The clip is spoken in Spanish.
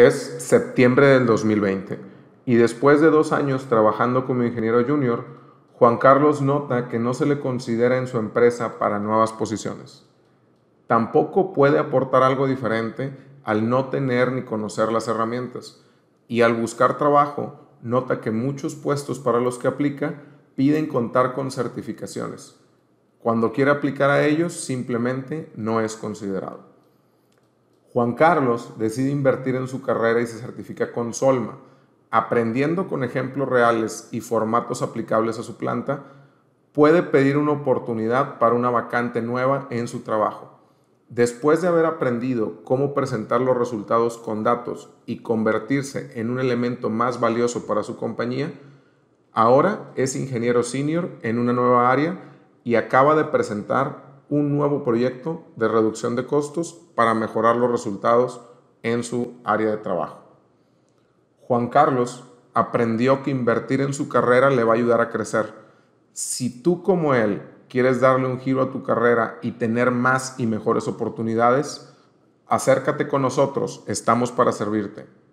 Es septiembre del 2020 y después de dos años trabajando como ingeniero junior, Juan Carlos nota que no se le considera en su empresa para nuevas posiciones. Tampoco puede aportar algo diferente al no tener ni conocer las herramientas y al buscar trabajo nota que muchos puestos para los que aplica piden contar con certificaciones. Cuando quiere aplicar a ellos simplemente no es considerado. Juan Carlos decide invertir en su carrera y se certifica con Solma, aprendiendo con ejemplos reales y formatos aplicables a su planta, puede pedir una oportunidad para una vacante nueva en su trabajo. Después de haber aprendido cómo presentar los resultados con datos y convertirse en un elemento más valioso para su compañía, ahora es ingeniero senior en una nueva área y acaba de presentar un nuevo proyecto de reducción de costos para mejorar los resultados en su área de trabajo. Juan Carlos aprendió que invertir en su carrera le va a ayudar a crecer. Si tú como él quieres darle un giro a tu carrera y tener más y mejores oportunidades, acércate con nosotros, estamos para servirte.